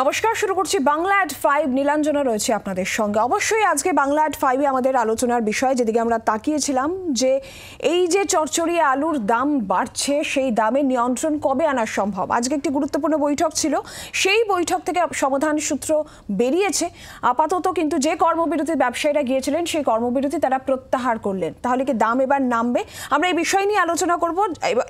নমস্কার শুরু করছি বাংলা অ্যাট ফাইভ নীলাঞ্জনা রয়েছে আপনাদের সঙ্গে অবশ্যই আজকে বাংলা অ্যাট ফাইভে আমাদের আলোচনার বিষয় যেদিকে আমরা তাকিয়েছিলাম যে এই যে চরচড়িয়ে আলুর দাম বাড়ছে সেই দামে নিয়ন্ত্রণ কবে আনা সম্ভব আজকে একটি গুরুত্বপূর্ণ বৈঠক ছিল সেই বৈঠক থেকে সমাধান সূত্র বেরিয়েছে আপাতত কিন্তু যে কর্মবিরতি ব্যবসায়ীরা গিয়েছিলেন সেই কর্মবিরতি তারা প্রত্যাহার করলেন তাহলে কি দাম এবার নামবে আমরা এই বিষয় নিয়ে আলোচনা করব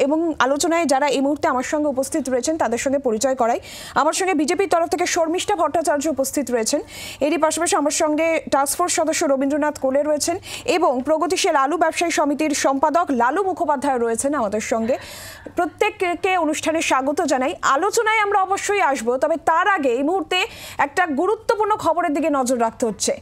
এবং আলোচনায় যারা এই মুহূর্তে আমার সঙ্গে উপস্থিত রয়েছেন তাদের সঙ্গে পরিচয় করাই আমার সঙ্গে বিজেপির তরফ থেকে শর্মিষ্ঠা ভট্টাচার্য উপস্থিত রয়েছেন এরই পাশাপাশি আমার সঙ্গে টাস্কফোর্স সদস্য রবীন্দ্রনাথ কোলে রয়েছেন এবং প্রগতিশীল আলু ব্যবসায়ী সমিতির সম্পাদক লালু মুখোপাধ্যায় রয়েছেন আমাদের সঙ্গে প্রত্যেককে অনুষ্ঠানে স্বাগত জানাই আলোচনায় আমরা অবশ্যই আসব তবে তার আগে এই মুহূর্তে একটা গুরুত্বপূর্ণ খবরের দিকে নজর রাখতে হচ্ছে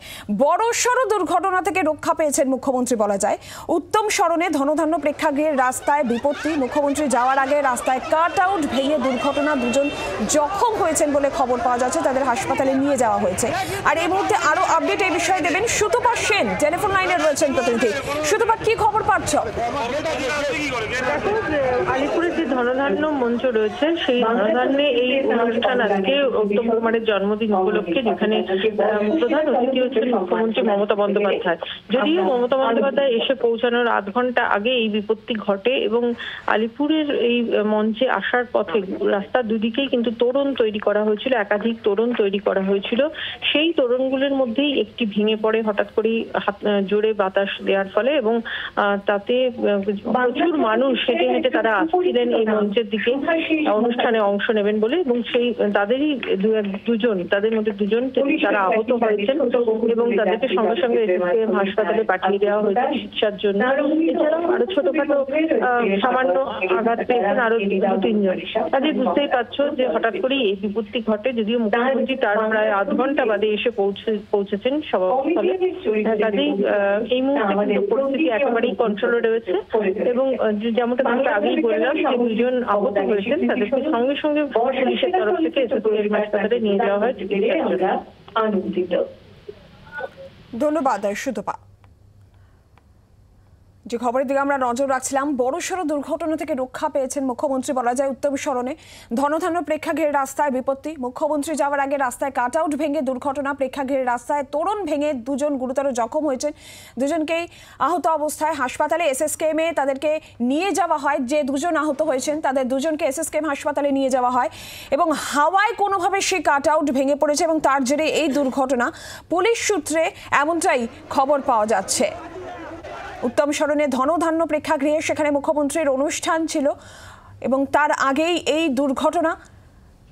বড়সড় দুর্ঘটনা থেকে রক্ষা পেয়েছেন মুখ্যমন্ত্রী বলা যায় উত্তম স্মরণে ধনধান্য প্রেক্ষাগৃহের রাস্তায় বিপত্তি মুখ্যমন্ত্রী যাওয়ার আগে রাস্তায় কাট আউট ভেঙে দুর্ঘটনা দুজন জখম হয়েছেন বলে খবর পাওয়া যাচ্ছে তাদের হাসপাতালে নিয়ে যাওয়া হয়েছে আর এই মুহূর্তে আরো আপডেট এই বিষয়ে দেবেন সুতপা সেন টেলিফোন লাইনে রয়েছেন প্রতিনিধি সুতপা কি খবর পাচ্ছ আলিপুরের যে ধনধান্য মঞ্চ রয়েছে সেই ধনধান্যে এই অনুষ্ঠান আজকে উত্তম কুমারের জন্মদিন উপলক্ষে যেখানে প্রধান অতিথি হচ্ছেন মুখ্যমন্ত্রী মমতা বন্দ্যোপাধ্যায় যদিও মমতা বন্দ্যোপাধ্যায় এসে পৌঁছানোর আধ ঘন্টা আগে এই বিপত্তি ঘটে এবং আলিপুরের এই মঞ্চে আসার পথে রাস্তার দুদিকেই কিন্তু তোরণ তৈরি করা হয়েছিল একা একাধিক তোরণ তৈরি করা হয়েছিল সেই তোরণগুলোর মধ্যেই একটি ভেঙে পড়ে হঠাৎ করেই জোরে বাতাস দেওয়ার ফলে এবং তাতে প্রচুর মানুষ হেঁটে হেঁটে তারা আসছিলেন এই মঞ্চের দিকে অনুষ্ঠানে অংশ নেবেন বলে এবং সেই তাদেরই দুজন তাদের মধ্যে দুজন তারা আহত হয়েছেন এবং তাদেরকে সঙ্গে সঙ্গে হাসপাতালে পাঠিয়ে দেওয়া হয়েছে চিকিৎসার জন্য এছাড়াও আরো ছোটখাটো সামান্য আঘাত পেয়েছেন আরো দু তিনজন কাজে বুঝতেই পারছো যে হঠাৎ করেই এই বিপত্তি ঘটে যদিও মুখ্যমন্ত্রী তার প্রায় আধ ঘন্টা বাদে এসে পৌঁছে পৌঁছেছেন সভাস্থলে কাজেই এই মুহূর্তে কিন্তু পরিস্থিতি একেবারেই কন্ট্রোলে রয়েছে এবং যেমনটা তোমাকে আগেই বললাম যে দুজন আহত হয়েছেন তাদেরকে সঙ্গে সঙ্গে পুলিশের তরফ থেকে এসে পুলিশ হাসপাতালে নিয়ে যাওয়া হয় চিকিৎসার জন্য আনন্দিত ধন্যবাদ সুতপা যে খবরের দিকে আমরা নজর রাখছিলাম বড়সড় দুর্ঘটনা থেকে রক্ষা পেয়েছেন মুখ্যমন্ত্রী বলা যায় উত্তম স্মরণে ধনধান্য প্রেক্ষাগৃহের রাস্তায় বিপত্তি মুখ্যমন্ত্রী যাওয়ার আগে রাস্তায় কাট আউট ভেঙে দুর্ঘটনা প্রেক্ষাগৃহের রাস্তায় তোরণ ভেঙে দুজন গুরুতর জখম হয়েছেন দুজনকেই আহত অবস্থায় হাসপাতালে এসএসকেএম এ তাদেরকে নিয়ে যাওয়া হয় যে দুজন আহত হয়েছেন তাদের দুজনকে এসএসকেএম হাসপাতালে নিয়ে যাওয়া হয় এবং হাওয়ায় কোনোভাবে সেই আউট ভেঙে পড়েছে এবং তার জেরে এই দুর্ঘটনা পুলিশ সূত্রে এমনটাই খবর পাওয়া যাচ্ছে উত্তম স্মরণে ধনধান্য প্রেক্ষাগৃহে সেখানে মুখ্যমন্ত্রীর অনুষ্ঠান ছিল এবং তার আগেই এই দুর্ঘটনা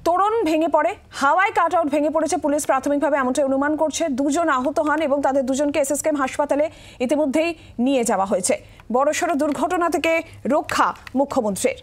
তোরণ ভেঙে পড়ে হাওয়ায় কাট আউট ভেঙে পড়েছে পুলিশ প্রাথমিকভাবে এমনটাই অনুমান করছে দুজন আহত হন এবং তাদের দুজনকে এসএসকেএম হাসপাতালে ইতিমধ্যেই নিয়ে যাওয়া হয়েছে বড়সড় দুর্ঘটনা থেকে রক্ষা মুখ্যমন্ত্রীর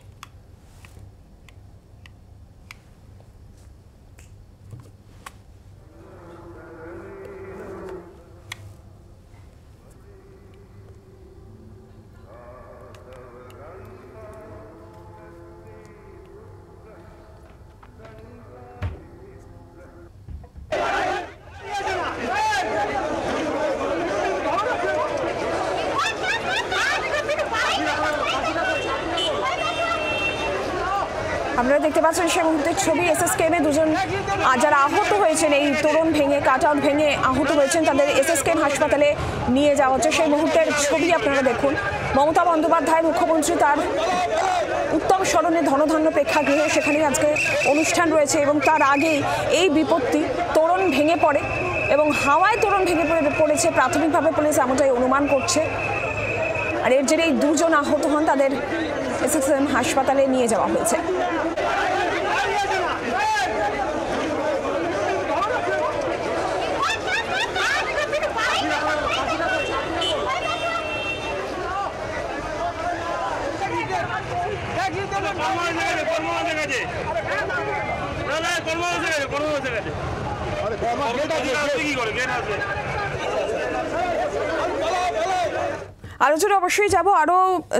আপনারা দেখতে পাচ্ছেন সে মুহূর্তের ছবি এস কেমে দুজন যারা আহত হয়েছেন এই তোরণ ভেঙে কাটা ভেঙে আহত হয়েছেন তাদের কেম হাসপাতালে নিয়ে যাওয়া হচ্ছে সেই মুহূর্তের ছবি আপনারা দেখুন মমতা বন্দ্যোপাধ্যায় মুখ্যমন্ত্রী তার উত্তম স্মরণে ধনধান্য প্রেক্ষাগৃহে সেখানে আজকে অনুষ্ঠান রয়েছে এবং তার আগেই এই বিপত্তি তোরণ ভেঙে পড়ে এবং হাওয়ায় তোরণ ভেঙে পড়ে পড়েছে প্রাথমিকভাবে পুলিশ এমনটাই অনুমান করছে আর এর জেরে এই দুজন আহত হন তাদের এসএসএম হাসপাতালে নিয়ে যাওয়া হয়েছে con el hadi. আলোচনা অবশ্যই যাব আরও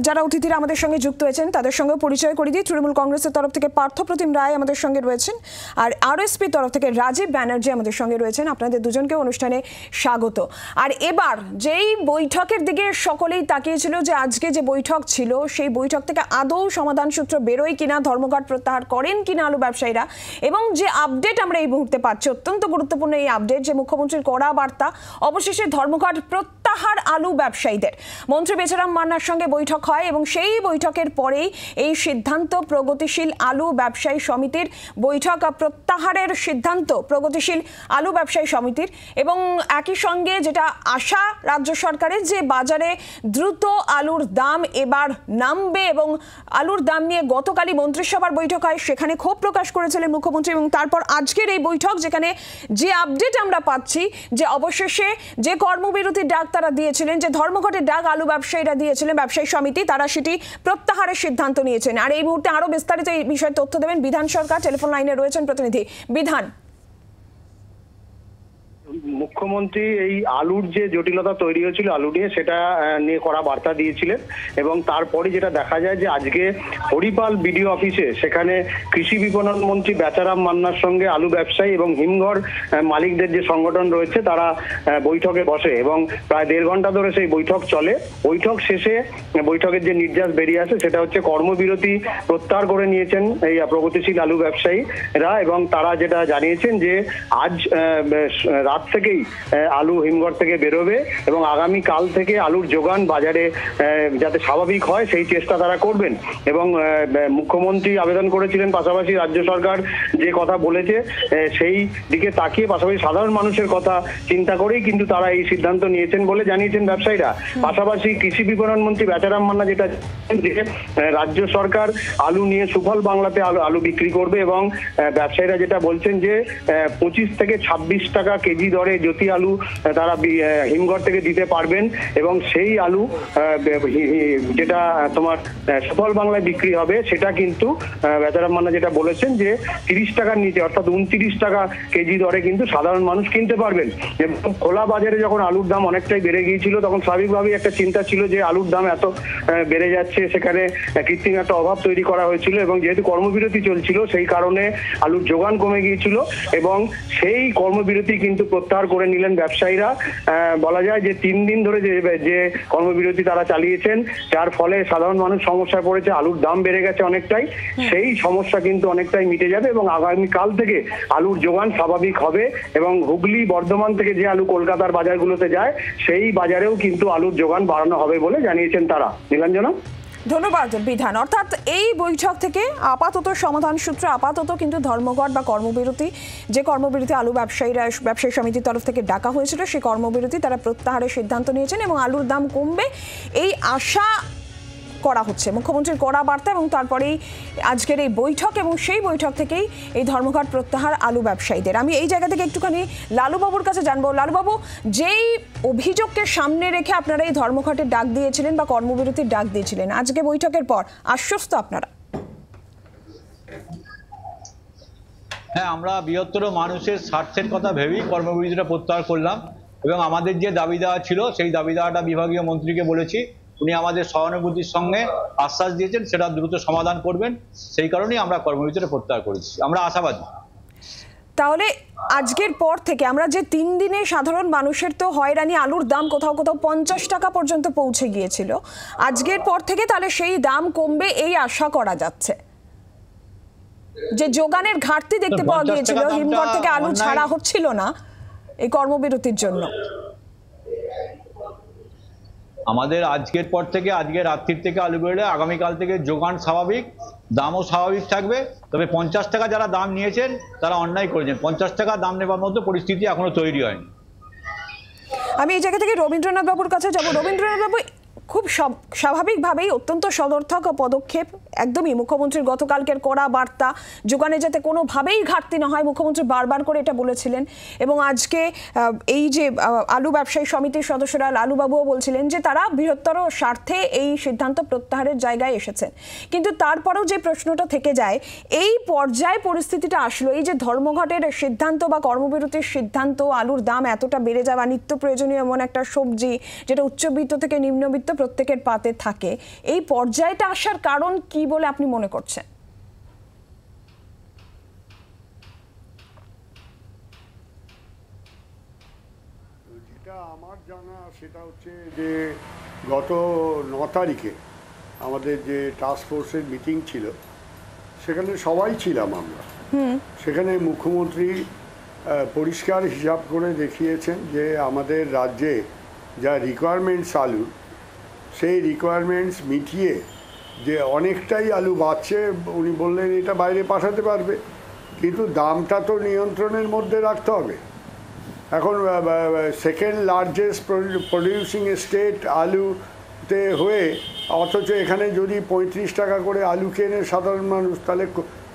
যারা অতিথিরা আমাদের সঙ্গে যুক্ত হয়েছেন তাদের সঙ্গে পরিচয় করে দিই তৃণমূল কংগ্রেসের তরফ থেকে পার্থপ্রতিম রায় আমাদের সঙ্গে রয়েছেন আর আরএসপি তরফ থেকে রাজীব ব্যানার্জি আমাদের সঙ্গে রয়েছেন আপনাদের দুজনকে অনুষ্ঠানে স্বাগত আর এবার যেই বৈঠকের দিকে সকলেই তাকিয়েছিল যে আজকে যে বৈঠক ছিল সেই বৈঠক থেকে আদৌ সমাধান সূত্র বেরোয় কিনা ধর্মঘট প্রত্যাহার করেন কিনা আলু ব্যবসায়ীরা এবং যে আপডেট আমরা এই মুহূর্তে পাচ্ছি অত্যন্ত গুরুত্বপূর্ণ এই আপডেট যে মুখ্যমন্ত্রীর কড়া বার্তা অবশেষে ধর্মঘট প্রত্যাহার প্রত্যাহার আলু ব্যবসায়ীদের মন্ত্রী বেচারাম মান্নার সঙ্গে বৈঠক হয় এবং সেই বৈঠকের পরেই এই সিদ্ধান্ত প্রগতিশীল আলু ব্যবসায়ী সমিতির বৈঠক প্রত্যাহারের সিদ্ধান্ত প্রগতিশীল আলু ব্যবসায়ী সমিতির এবং একই সঙ্গে যেটা আশা রাজ্য সরকারের যে বাজারে দ্রুত আলুর দাম এবার নামবে এবং আলুর দাম নিয়ে গতকালই মন্ত্রিসভার বৈঠক হয় সেখানে ক্ষোভ প্রকাশ করেছিলেন মুখ্যমন্ত্রী এবং তারপর আজকের এই বৈঠক যেখানে যে আপডেট আমরা পাচ্ছি যে অবশেষে যে কর্মবিরতি ডাক্তার তারা দিয়েছিলেন যে ধর্মঘটের ডাক আলু ব্যবসায়ীরা দিয়েছিলেন ব্যবসায়ী সমিতি তারা সেটি প্রত্যাহারের সিদ্ধান্ত নিয়েছেন আর এই মুহূর্তে আরও বিস্তারিত এই বিষয়ে তথ্য দেবেন বিধান সরকার টেলিফোন লাইনে রয়েছেন প্রতিনিধি বিধান মুখ্যমন্ত্রী এই আলুর যে জটিলতা তৈরি হয়েছিল আলু নিয়ে সেটা নিয়ে করা বার্তা দিয়েছিলেন এবং তারপরে যেটা দেখা যায় যে আজকে হরিপাল বিডিও অফিসে সেখানে কৃষি বিপণন মন্ত্রী বেচারাম মান্নার সঙ্গে আলু ব্যবসায়ী এবং হিমঘর মালিকদের যে সংগঠন রয়েছে তারা বৈঠকে বসে এবং প্রায় দেড় ঘন্টা ধরে সেই বৈঠক চলে বৈঠক শেষে বৈঠকের যে নির্যাস বেরিয়ে আসে সেটা হচ্ছে কর্মবিরতি প্রত্যাহার করে নিয়েছেন এই প্রগতিশীল আলু ব্যবসায়ীরা এবং তারা যেটা জানিয়েছেন যে আজ রাত আজ থেকেই আলু হিমঘর থেকে বেরোবে এবং আগামী কাল থেকে আলুর যোগান বাজারে যাতে স্বাভাবিক হয় সেই চেষ্টা তারা করবেন এবং মুখ্যমন্ত্রী আবেদন করেছিলেন পাশাপাশি রাজ্য সরকার যে কথা বলেছে সেই দিকে তাকিয়ে পাশাপাশি সাধারণ মানুষের কথা চিন্তা করেই কিন্তু তারা এই সিদ্ধান্ত নিয়েছেন বলে জানিয়েছেন ব্যবসায়ীরা পাশাপাশি কৃষি বিপণন মন্ত্রী বেচারাম মান্না যেটা যে রাজ্য সরকার আলু নিয়ে সুফল বাংলাতে আলু আলু বিক্রি করবে এবং ব্যবসায়ীরা যেটা বলছেন যে পঁচিশ থেকে ছাব্বিশ টাকা কেজি দরে জ্যোতি আলু তারা হিমঘর থেকে দিতে পারবেন এবং সেই আলু যেটা তোমার সফল বাংলায় বিক্রি হবে সেটা কিন্তু বেচারাম মান্না যেটা বলেছেন যে তিরিশ টাকার নিচে অর্থাৎ উনত্রিশ টাকা কেজি দরে কিন্তু সাধারণ মানুষ কিনতে পারবেন এবং খোলা বাজারে যখন আলুর দাম অনেকটাই বেড়ে গিয়েছিল তখন স্বাভাবিকভাবেই একটা চিন্তা ছিল যে আলুর দাম এত বেড়ে যাচ্ছে সেখানে কৃত্রিম একটা অভাব তৈরি করা হয়েছিল এবং যেহেতু কর্মবিরতি চলছিল সেই কারণে আলুর যোগান কমে গিয়েছিল এবং সেই কর্মবিরতি কিন্তু প্রত্যাহার করে নিলেন ব্যবসায়ীরা বলা যায় যে তিন দিন ধরে যে যে কর্মবিরতি তারা চালিয়েছেন যার ফলে সাধারণ মানুষ সমস্যায় পড়েছে আলুর দাম বেড়ে গেছে অনেকটাই সেই সমস্যা কিন্তু অনেকটাই মিটে যাবে এবং আগামীকাল থেকে আলুর যোগান স্বাভাবিক হবে এবং হুগলি বর্ধমান থেকে যে আলু কলকাতার বাজারগুলোতে যায় সেই বাজারেও কিন্তু আলুর যোগান বাড়ানো হবে বলে জানিয়েছেন তারা নীলাঞ্জনা ধন্যবাদ বিধান অর্থাৎ এই বৈঠক থেকে আপাতত সমাধান সূত্রে আপাতত কিন্তু ধর্মঘট বা কর্মবিরতি যে কর্মবিরতি আলু ব্যবসায়ীরা ব্যবসায়ী সমিতির তরফ থেকে ডাকা হয়েছিল সেই কর্মবিরতি তারা প্রত্যাহারের সিদ্ধান্ত নিয়েছেন এবং আলুর দাম কমবে এই আশা করা হচ্ছে মুখ্যমন্ত্রীর কড়া বার্তা এবং তারপরেই আজকের এই বৈঠক এবং সেই বৈঠক থেকেই এই ধর্মঘট প্রত্যাহার আলু ব্যবসায়ীদের আমি এই জায়গা থেকে একটুখানি লালুবাবুর কাছে জানবো লালুবাবু যেই অভিযোগকে সামনে রেখে আপনারা এই ধর্মঘটের ডাক দিয়েছিলেন বা কর্মবিরতির ডাক দিয়েছিলেন আজকে বৈঠকের পর আশ্বস্ত আপনারা হ্যাঁ আমরা বৃহত্তর মানুষের স্বার্থের কথা ভেবেই কর্মবিরতিটা প্রত্যাহার করলাম এবং আমাদের যে দাবি দেওয়া ছিল সেই দাবি দেওয়াটা বিভাগীয় মন্ত্রীকে বলেছি উনি আমাদের সহানুভূতির সঙ্গে আশ্বাস দিয়েছেন সেটা দ্রুত সমাধান করবেন সেই কারণেই আমরা কর্মবিরতিটা প্রত্যাহার করেছি আমরা আশাবাদী তাহলে আজকের পর থেকে আমরা যে তিন দিনে সাধারণ মানুষের তো হয়রানি আলুর দাম কোথাও কোথাও পঞ্চাশ টাকা পর্যন্ত পৌঁছে গিয়েছিল আজকের পর থেকে তাহলে সেই দাম কমবে এই আশা করা যাচ্ছে যে যোগানের ঘাটতি দেখতে পাওয়া গিয়েছিল হিমঘর থেকে আলু ছাড়া হচ্ছিল না এই কর্মবিরতির জন্য আমাদের আজকের পর থেকে আজকে রাত্রির থেকে আলু বেড়ে আগামীকাল থেকে যোগান স্বাভাবিক দামও স্বাভাবিক থাকবে তবে পঞ্চাশ টাকা যারা দাম নিয়েছেন তারা অন্যায় করেছেন পঞ্চাশ টাকা দাম নেবার মতো পরিস্থিতি এখনো তৈরি হয়নি আমি এই জায়গা থেকে রবীন্দ্রনাথ বাবুর কাছে যাবো রবীন্দ্রনাথ বাবু খুব স্বাভাবিকভাবেই অত্যন্ত সদর্থক পদক্ষেপ একদমই মুখ্যমন্ত্রীর গতকালকের কড়া বার্তা যোগানে যাতে কোনোভাবেই ঘাটতি না হয় মুখ্যমন্ত্রী বারবার করে এটা বলেছিলেন এবং আজকে এই যে আলু ব্যবসায়ী সমিতির সদস্যরা লালুবাবুও বলছিলেন যে তারা বৃহত্তর স্বার্থে এই সিদ্ধান্ত প্রত্যাহারের জায়গায় এসেছেন কিন্তু তারপরেও যে প্রশ্নটা থেকে যায় এই পর্যায়ে পরিস্থিতিটা আসলো এই যে ধর্মঘটের সিদ্ধান্ত বা কর্মবিরতির সিদ্ধান্ত আলুর দাম এতটা বেড়ে যাওয়া নিত্য প্রয়োজনীয় এমন একটা সবজি যেটা উচ্চবিত্ত থেকে নিম্নবিত্ত প্রত্যেকের পাতে থাকে এই পর্যায়টা আসার কারণ কি বলে আপনি মনে করছেন আমার জানা সেটা হচ্ছে যে গত ন তারিখে আমাদের যে টাস্ক ফোর্সের মিটিং ছিল সেখানে সবাই ছিলাম আমরা সেখানে মুখ্যমন্ত্রী পরিষ্কার হিসাব করে দেখিয়েছেন যে আমাদের রাজ্যে যা রিকোয়ারমেন্ট চালুর সেই রিকোয়ারমেন্টস মিটিয়ে যে অনেকটাই আলু বাঁচছে উনি বললেন এটা বাইরে পাঠাতে পারবে কিন্তু দামটা তো নিয়ন্ত্রণের মধ্যে রাখতে হবে এখন সেকেন্ড লার্জেস্ট প্রডিউসিং স্টেট আলুতে হয়ে অথচ এখানে যদি পঁয়ত্রিশ টাকা করে আলু কেনে সাধারণ মানুষ তাহলে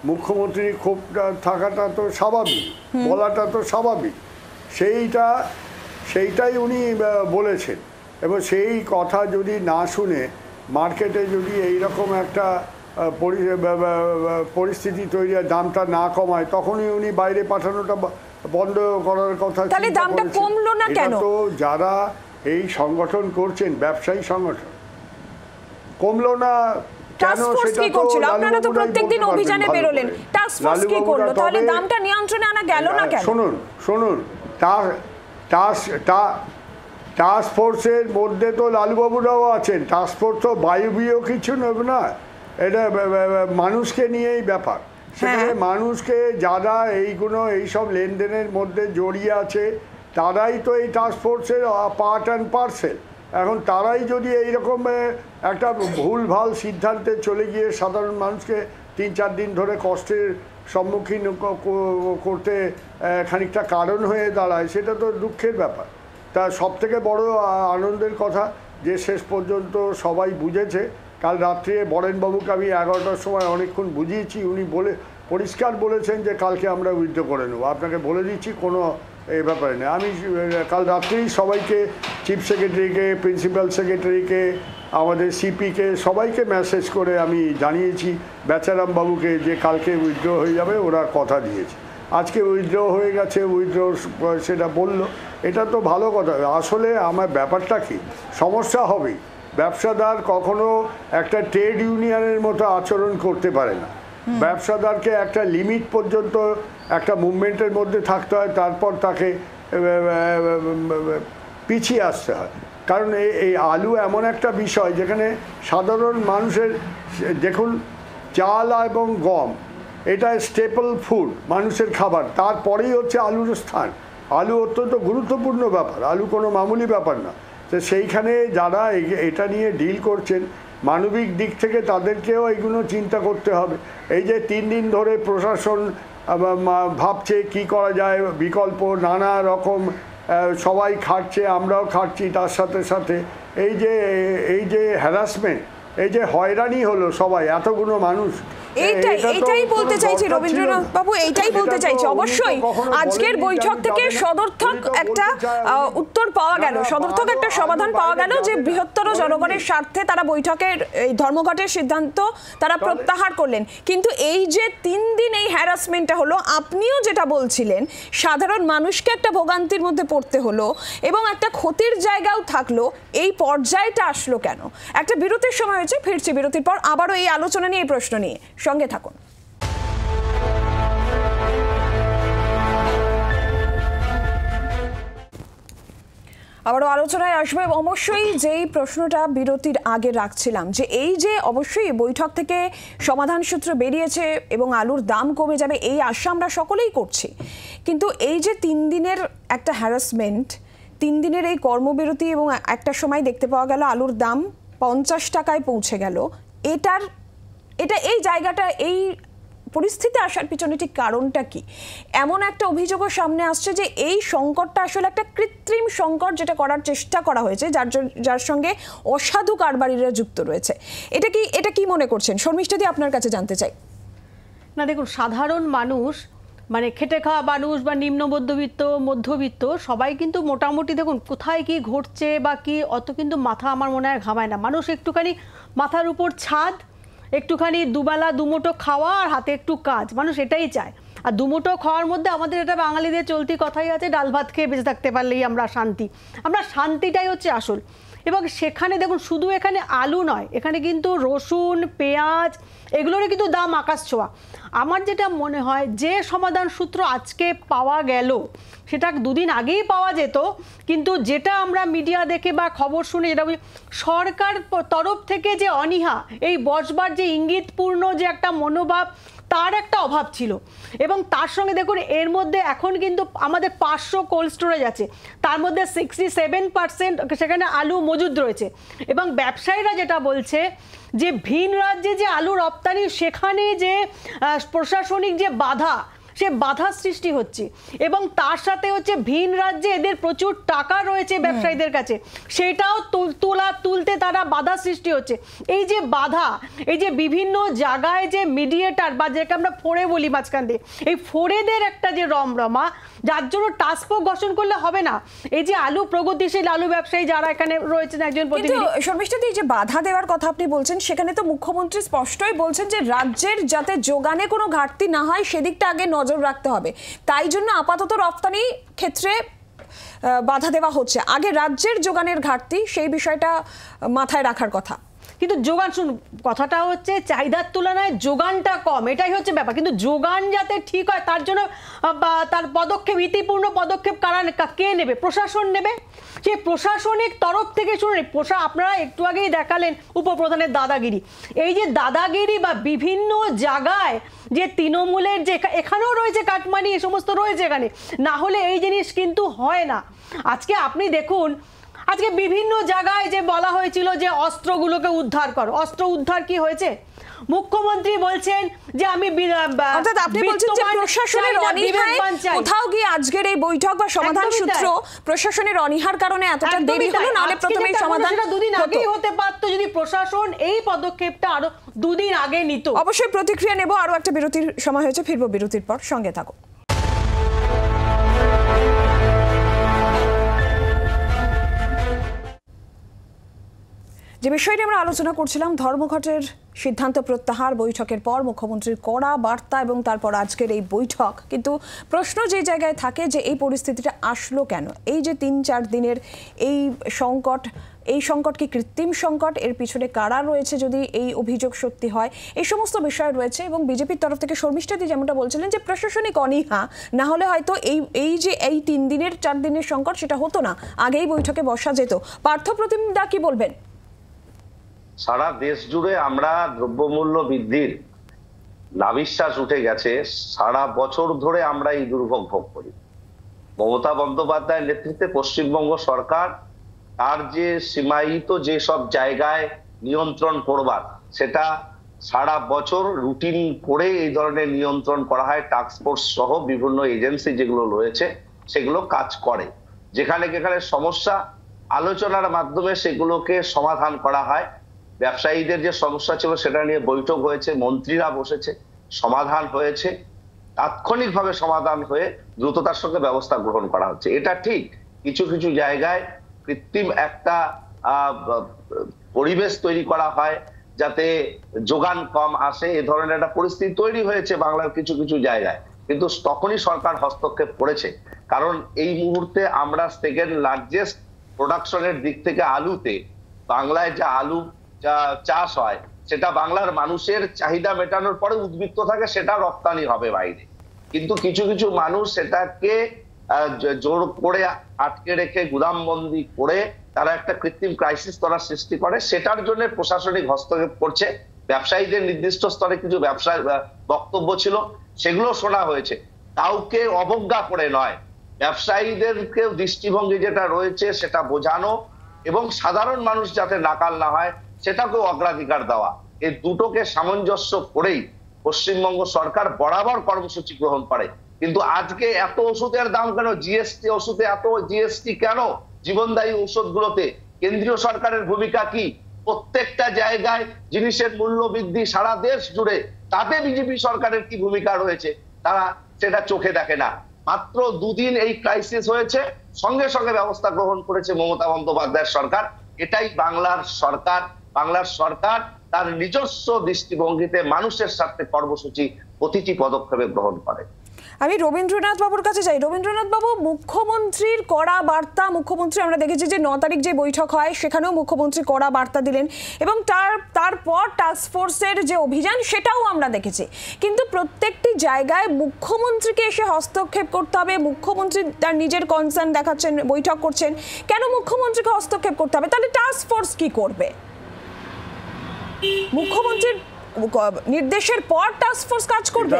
মুখ্যমন্ত্রীর ক্ষোভটা থাকাটা তো স্বাভাবিক বলাটা তো স্বাভাবিক সেইটা সেইটাই উনি বলেছেন এবং সেই কথা যদি না শুনে মার্কেটে যদি এই রকম একটা পরিস্থিতি তৈরি হয় দামটা না কমায় তখনই উনি বাইরে পাঠানোটা বন্ধ করার কথা কমলো না তো যারা এই সংগঠন করছেন ব্যবসায়ী সংগঠন কমলো না শুনুন শুনুন তার টাস্কফোর্সের মধ্যে তো লালুবাবুরাও আছেন টাস্কফোর্স তো বায়ুবীয় কিছু নেবে না এটা মানুষকে নিয়েই ব্যাপার সেখানে হ্যাঁ। মানুষকে যারা এইগুলো এইসব লেনদেনের মধ্যে জড়িয়ে আছে তারাই তো এই টাস্কফোর্সের পার্ট অ্যান্ড পার্সেল এখন তারাই যদি এইরকম একটা ভুলভাল সিদ্ধান্তে চলে গিয়ে সাধারণ মানুষকে তিন চার দিন ধরে কষ্টের সম্মুখীন করতে খানিকটা কারণ হয়ে দাঁড়ায় সেটা তো দুঃখের ব্যাপার তা সব থেকে বড় আনন্দের কথা যে শেষ পর্যন্ত সবাই বুঝেছে কাল রাত্রে বরেনবাবুকে আমি এগারোটার সময় অনেকক্ষণ বুঝিয়েছি উনি বলে পরিষ্কার বলেছেন যে কালকে আমরা উইথ করে নেবো আপনাকে বলে দিচ্ছি কোনো এ ব্যাপারে না আমি কাল রাত্রেই সবাইকে চিফ সেক্রেটারিকে প্রিন্সিপাল সেক্রেটারিকে আমাদের সিপিকে সবাইকে মেসেজ করে আমি জানিয়েছি বেচারামবাবুকে যে কালকে উইথড্র হয়ে যাবে ওরা কথা দিয়েছে আজকে উইথড্র হয়ে গেছে উইথড্র সেটা বললো এটা তো ভালো কথা আসলে আমার ব্যাপারটা কি সমস্যা হবেই ব্যবসাদার কখনো একটা ট্রেড ইউনিয়নের মতো আচরণ করতে পারে না ব্যবসাদারকে একটা লিমিট পর্যন্ত একটা মুভমেন্টের মধ্যে থাকতে হয় তারপর তাকে পিছিয়ে আসতে হয় কারণ এই আলু এমন একটা বিষয় যেখানে সাধারণ মানুষের দেখুন চাল এবং গম এটা স্টেপল ফুড মানুষের খাবার তারপরেই হচ্ছে আলুর স্থান আলু অত্যন্ত গুরুত্বপূর্ণ ব্যাপার আলু কোনো মামুলি ব্যাপার না তো সেইখানে যারা এটা নিয়ে ডিল করছেন মানবিক দিক থেকে তাদেরকেও এগুলো চিন্তা করতে হবে এই যে তিন দিন ধরে প্রশাসন ভাবছে কি করা যায় বিকল্প নানা রকম সবাই খাটছে আমরাও খাটছি তার সাথে সাথে এই যে এই যে হ্যারাসমেন্ট এই যে হয়রানি হলো সবাই এতগুলো মানুষ এইটাই এটাই বলতে চাইছি রবীন্দ্রনাথ বাবু এইটাই বলতে চাইছি অবশ্যই আজকের বৈঠক থেকে সদর্থক একটা উত্তর পাওয়া গেল সদর্থক একটা সমাধান পাওয়া গেল যে বৃহত্তর জনগণের স্বার্থে তারা বৈঠকের এই ধর্মঘটের সিদ্ধান্ত তারা প্রত্যাহার করলেন কিন্তু এই যে তিন দিন এই হ্যারাসমেন্টটা হলো আপনিও যেটা বলছিলেন সাধারণ মানুষকে একটা ভোগান্তির মধ্যে পড়তে হলো এবং একটা ক্ষতির জায়গাও থাকলো এই পর্যায়টা আসলো কেন একটা বিরতির সময় হয়েছে ফিরছি বিরতির পর আবারও এই আলোচনা নিয়ে এই প্রশ্ন নিয়ে সঙ্গে থাকুন আবারও আলোচনায় আসবে অবশ্যই যেই প্রশ্নটা বিরতির আগে রাখছিলাম যে এই যে অবশ্যই বৈঠক থেকে সমাধান সূত্র বেরিয়েছে এবং আলুর দাম কমে যাবে এই আশা আমরা সকলেই করছি কিন্তু এই যে তিন দিনের একটা হ্যারাসমেন্ট তিন দিনের এই কর্মবিরতি এবং একটা সময় দেখতে পাওয়া গেল আলুর দাম পঞ্চাশ টাকায় পৌঁছে গেল এটার এটা এই জায়গাটা এই পরিস্থিতি আসার পিছনে ঠিক কারণটা কি এমন একটা অভিযোগও সামনে আসছে যে এই সংকটটা আসলে একটা কৃত্রিম সংকট যেটা করার চেষ্টা করা হয়েছে যার যার সঙ্গে অসাধু কারবারিরা যুক্ত রয়েছে এটা কি এটা কি মনে করছেন শর্মিষ্ঠাদি আপনার কাছে জানতে চাই না দেখুন সাধারণ মানুষ মানে খেটে খাওয়া মানুষ বা নিম্ন মধ্যবিত্ত মধ্যবিত্ত সবাই কিন্তু মোটামুটি দেখুন কোথায় কি ঘটছে বা কি অত কিন্তু মাথা আমার মনে হয় ঘামায় না মানুষ একটুখানি মাথার উপর ছাদ একটুখানি দুবেলা দুমুটো খাওয়া আর হাতে একটু কাজ মানুষ এটাই চায় আর দুমুটো খাওয়ার মধ্যে আমাদের এটা বাঙালিদের চলতি কথাই আছে ডাল ভাত খেয়ে বেঁচে থাকতে পারলেই আমরা শান্তি আমরা শান্তিটাই হচ্ছে আসল এবং সেখানে দেখুন শুধু এখানে আলু নয় এখানে কিন্তু রসুন পেঁয়াজ এগুলোরও কিন্তু দাম আকাশ ছোঁয়া আমার যেটা মনে হয় যে সমাধান সূত্র আজকে পাওয়া গেল সেটা দুদিন আগেই পাওয়া যেত কিন্তু যেটা আমরা মিডিয়া দেখে বা খবর শুনে যেটা সরকার তরফ থেকে যে অনীহা এই বসবার যে ইঙ্গিতপূর্ণ যে একটা মনোভাব তার একটা অভাব ছিল এবং তার সঙ্গে দেখুন এর মধ্যে এখন কিন্তু আমাদের পাঁচশো কোল্ড স্টোরেজ আছে তার মধ্যে সিক্সটি সেভেন পার্সেন্ট সেখানে আলু মজুদ রয়েছে এবং ব্যবসায়ীরা যেটা বলছে যে ভিন রাজ্যে যে আলু রপ্তানি সেখানে যে প্রশাসনিক যে বাধা সে বাধা সৃষ্টি হচ্ছে এবং তার সাথে হচ্ছে ভিন রাজ্যে এদের প্রচুর টাকা রয়েছে ব্যবসায়ীদের কাছে সেটাও তোলা তুলতে তারা বাধা সৃষ্টি হচ্ছে এই যে বাধা এই যে বিভিন্ন জায়গায় যে মিডিয়েটার বা যেটা আমরা ফোড়ে বলি মাঝখান দিয়ে এই ফোড়েদের একটা যে রমরমা যার জন্য টাস্কফোর্স গঠন করলে হবে না এই যে আলু প্রগতিশীল আলু ব্যবসায়ী যারা এখানে রয়েছেন একজন প্রতিনিধি দিয়ে যে বাধা দেওয়ার কথা আপনি বলছেন সেখানে তো মুখ্যমন্ত্রী স্পষ্টই বলছেন যে রাজ্যের যাতে যোগানে কোনো ঘাটতি না হয় সেদিকটা আগে নজর রাখতে হবে তাই জন্য আপাতত রপ্তানি ক্ষেত্রে বাধা দেওয়া হচ্ছে আগে রাজ্যের যোগানের ঘাটতি সেই বিষয়টা মাথায় রাখার কথা কিন্তু যোগান শুন কথাটা হচ্ছে চাহিদার তুলনায় যোগানটা কম এটাই হচ্ছে ব্যাপার কিন্তু যোগান যাতে ঠিক হয় তার জন্য তার পদক্ষেপ ইতিপূর্ণ পদক্ষেপ কারা কে নেবে প্রশাসন নেবে যে প্রশাসনিক তরফ থেকে শুনুন প্রশা আপনারা একটু আগেই দেখালেন উপপ্রধানের দাদাগিরি এই যে দাদাগিরি বা বিভিন্ন জায়গায় যে তৃণমূলের যে এখানেও রয়েছে কাটমানি এ সমস্ত রয়েছে এখানে না হলে এই জিনিস কিন্তু হয় না আজকে আপনি দেখুন আজকে বিভিন্ন জায়গায় যে বলা হয়েছিল যে অস্ত্রগুলোকে উদ্ধার কর অস্ত্র উদ্ধার কি হয়েছে মুখ্যমন্ত্রী বলছেন যে আমি প্রশাসনের অনীহায় কোথাও গিয়ে আজকের এই বৈঠক বা সমাধান সূত্র প্রশাসনের অনীহার কারণে এতটা দেরি হলো নাহলে প্রথমে সমাধান দুদিন আগেই হতে পারত যদি প্রশাসন এই পদক্ষেপটা আরো দুদিন আগে নিত অবশ্যই প্রতিক্রিয়া নেব আরো একটা বিরতির সময় হয়েছে ফিরবো বিরতির পর সঙ্গে থাকো যে বিষয়টি আমরা আলোচনা করছিলাম ধর্মঘটের সিদ্ধান্ত প্রত্যাহার বৈঠকের পর মুখ্যমন্ত্রীর কড়া বার্তা এবং তারপর আজকের এই বৈঠক কিন্তু প্রশ্ন যে জায়গায় থাকে যে এই পরিস্থিতিটা আসলো কেন এই যে তিন চার দিনের এই সংকট এই সংকট কি কৃত্রিম সংকট এর পিছনে কারা রয়েছে যদি এই অভিযোগ সত্যি হয় এই সমস্ত বিষয় রয়েছে এবং বিজেপির তরফ থেকে শর্মিষ্ঠাদি যেমনটা বলছিলেন যে প্রশাসনিক অনীহা না হলে হয়তো এই এই যে এই তিন দিনের চার দিনের সংকট সেটা হতো না আগেই বৈঠকে বসা যেত পার্থ প্রতিমদা কি বলবেন সারা দেশ জুড়ে আমরা দ্রব্যমূল্য বৃদ্ধির নাবিশ্বাস উঠে গেছে সারা বছর ধরে আমরা এই দুর্ভোগ ভোগ করি মমতা বন্দ্যোপাধ্যায়ের নেতৃত্বে পশ্চিমবঙ্গ সরকার তার যে সীমায়িত যে সব জায়গায় নিয়ন্ত্রণ করবার সেটা সারা বছর রুটিন করে এই ধরনের নিয়ন্ত্রণ করা হয় টাস্কফোর্স সহ বিভিন্ন এজেন্সি যেগুলো রয়েছে সেগুলো কাজ করে যেখানে যেখানে সমস্যা আলোচনার মাধ্যমে সেগুলোকে সমাধান করা হয় ব্যবসায়ীদের যে সমস্যা ছিল সেটা নিয়ে বৈঠক হয়েছে মন্ত্রীরা বসেছে সমাধান হয়েছে তাৎক্ষণিকভাবে সমাধান হয়ে দ্রুততার সঙ্গে ব্যবস্থা গ্রহণ করা হচ্ছে এটা ঠিক কিছু কিছু জায়গায় কৃত্রিম একটা পরিবেশ তৈরি করা হয় যাতে যোগান কম আসে এ ধরনের একটা পরিস্থিতি তৈরি হয়েছে বাংলার কিছু কিছু জায়গায় কিন্তু তখনই সরকার হস্তক্ষেপ করেছে কারণ এই মুহূর্তে আমরা সেকেন্ড লার্জেস্ট প্রোডাকশনের দিক থেকে আলুতে বাংলায় যা আলু চাষ হয় সেটা বাংলার মানুষের চাহিদা মেটানোর পরে উদ্বৃত্ত থাকে সেটা রপ্তানি হবে বাইরে কিন্তু কিছু কিছু মানুষ সেটাকে জোর করে আটকে রেখে গুদামবন্দি করে তারা একটা কৃত্রিম ক্রাইসিস তারা সৃষ্টি করে সেটার জন্য প্রশাসনিক হস্তক্ষেপ করছে ব্যবসায়ীদের নির্দিষ্ট স্তরে কিছু ব্যবসা বক্তব্য ছিল সেগুলো শোনা হয়েছে কাউকে অবজ্ঞা করে নয় ব্যবসায়ীদেরকে দৃষ্টিভঙ্গি যেটা রয়েছে সেটা বোঝানো এবং সাধারণ মানুষ যাতে নাকাল না হয় সেটাকেও অগ্রাধিকার দেওয়া এই দুটোকে সামঞ্জস্য করেই পশ্চিমবঙ্গ সরকার বরাবর কর্মসূচি গ্রহণ করে কিন্তু আজকে এত ওষুধের দাম কেন জিএসটি ওষুধে এত জিএসটি কেন জীবনদায়ী ওষুধগুলোতে কেন্দ্রীয় সরকারের ভূমিকা কি প্রত্যেকটা জায়গায় জিনিসের মূল্য বৃদ্ধি সারা দেশ জুড়ে তাতে বিজেপি সরকারের কি ভূমিকা রয়েছে তারা সেটা চোখে দেখে না মাত্র দুদিন এই ক্রাইসিস হয়েছে সঙ্গে সঙ্গে ব্যবস্থা গ্রহণ করেছে মমতা বন্দ্যোপাধ্যায়ের সরকার এটাই বাংলার সরকার বাংলার সরকার তার নিজস্ব দৃষ্টিভঙ্গিতে মানুষের স্বার্থে কর্মসূচি প্রতিটি পদক্ষেপে গ্রহণ করে আমি রবীন্দ্রনাথ বাবুর কাছে যাই রবীন্দ্রনাথ বাবু মুখ্যমন্ত্রীর কড়া বার্তা মুখ্যমন্ত্রী আমরা দেখেছি যে ন তারিখ যে বৈঠক হয় সেখানেও মুখ্যমন্ত্রী কড়া বার্তা দিলেন এবং তার তারপর টাস্কফোর্সের যে অভিযান সেটাও আমরা দেখেছি কিন্তু প্রত্যেকটি জায়গায় মুখ্যমন্ত্রীকে এসে হস্তক্ষেপ করতে হবে মুখ্যমন্ত্রী তার নিজের কনসার্ন দেখাচ্ছেন বৈঠক করছেন কেন মুখ্যমন্ত্রীকে হস্তক্ষেপ করতে হবে তাহলে টাস্কফোর্স কী করবে মুখ্যমন্ত্রীর নির্দেশের পর টাস্ক ফোর্স কাজ করবে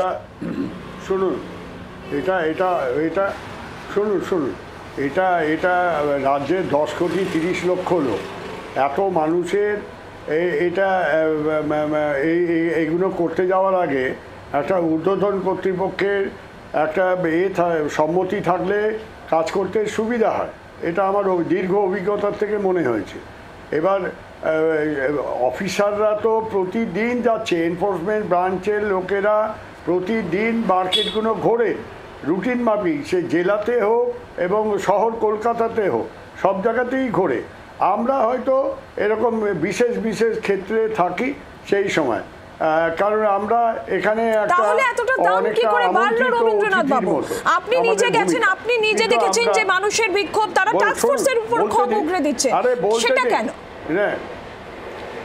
শুনুন এটা এটা এটা শুনুন শুনুন এটা এটা রাজ্যের দশ কোটি তিরিশ লক্ষ লোক এত মানুষের এটা এই এইগুলো করতে যাওয়ার আগে একটা ঊর্ধ্বতন কর্তৃপক্ষের একটা এ সম্মতি থাকলে কাজ করতে সুবিধা হয় এটা আমার দীর্ঘ অভিজ্ঞতার থেকে মনে হয়েছে এবার অফিসাররা তো প্রতিদিন যাচ্ছে এনফোর্সমেন্ট ব্রাঞ্চের লোকেরা প্রতিদিন মার্কেটগুলো ঘোরে রুটিন মাফিক সে জেলাতে হোক এবং শহর কলকাতাতে হোক সব জায়গাতেই ঘোরে আমরা হয়তো এরকম বিশেষ বিশেষ ক্ষেত্রে থাকি সেই সময় কারণ আমরা এখানে রবীন্দ্রনাথ আপনি নিজে গেছেন আপনি নিজে দেখেছেন যে মানুষের বিক্ষোভ তারা টাস্ক ফোর্সের উপর ক্ষোভ উগড়ে দিচ্ছে সেটা কেন হ্যাঁ।